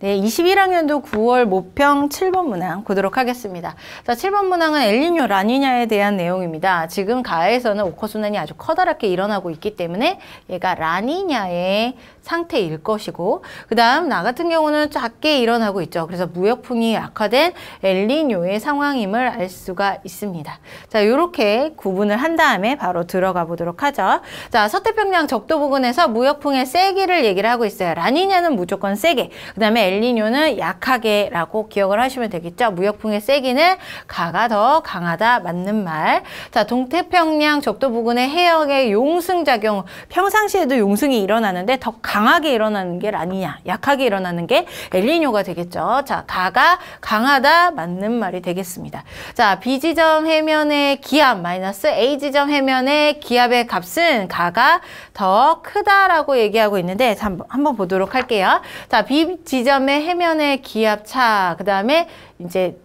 네, 21학년도 9월 모평 7번 문항 보도록 하겠습니다. 자, 7번 문항은 엘리뇨, 라니냐에 대한 내용입니다. 지금 가에서는 오커순환이 아주 커다랗게 일어나고 있기 때문에 얘가 라니냐의 상태일 것이고 그 다음 나 같은 경우는 작게 일어나고 있죠. 그래서 무역풍이 악화된 엘리뇨의 상황임을 알 수가 있습니다. 자, 이렇게 구분을 한 다음에 바로 들어가 보도록 하죠. 자, 서태평양 적도 부근에서 무역풍의 세기를 얘기를 하고 있어요. 라니냐는 무조건 세게, 그 다음에 엘니뇨는 약하게라고 기억을 하시면 되겠죠. 무역풍의 세기는 가가 더 강하다 맞는 말. 자, 동태평양 적도 부근의 해역의 용승작용 평상시에도 용승이 일어나는데 더 강하게 일어나는 게 라니냐 약하게 일어나는 게 엘니뇨가 되겠죠. 자, 가가 강하다 맞는 말이 되겠습니다. 자, B 지점 해면의 기압 마이너스 A 지점 해면의 기압의 값은 가가 더 크다라고 얘기하고 있는데 한번 보도록 할게요. 자, B 지점 지점의 해면의 기압차, 그 다음에 이제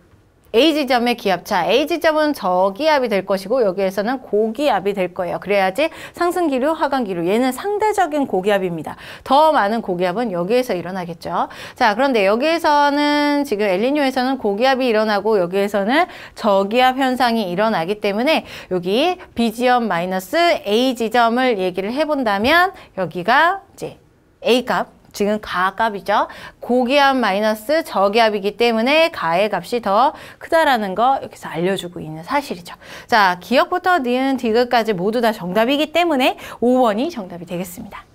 A 지점의 기압차, A 지점은 저기압이 될 것이고 여기에서는 고기압이 될 거예요. 그래야지 상승기류, 하강기류 얘는 상대적인 고기압입니다. 더 많은 고기압은 여기에서 일어나겠죠. 자, 그런데 여기에서는 지금 엘리뇨에서는 고기압이 일어나고 여기에서는 저기압 현상이 일어나기 때문에 여기 B 지점 마이너스 A 지점을 얘기를 해본다면 여기가 이제 A값 지금 가값이죠. 고기압 마이너스 저기압이기 때문에 가의 값이 더 크다라는 거 여기서 알려주고 있는 사실이죠. 자, 기억부터 니은 디귿까지 모두 다 정답이기 때문에 5번이 정답이 되겠습니다.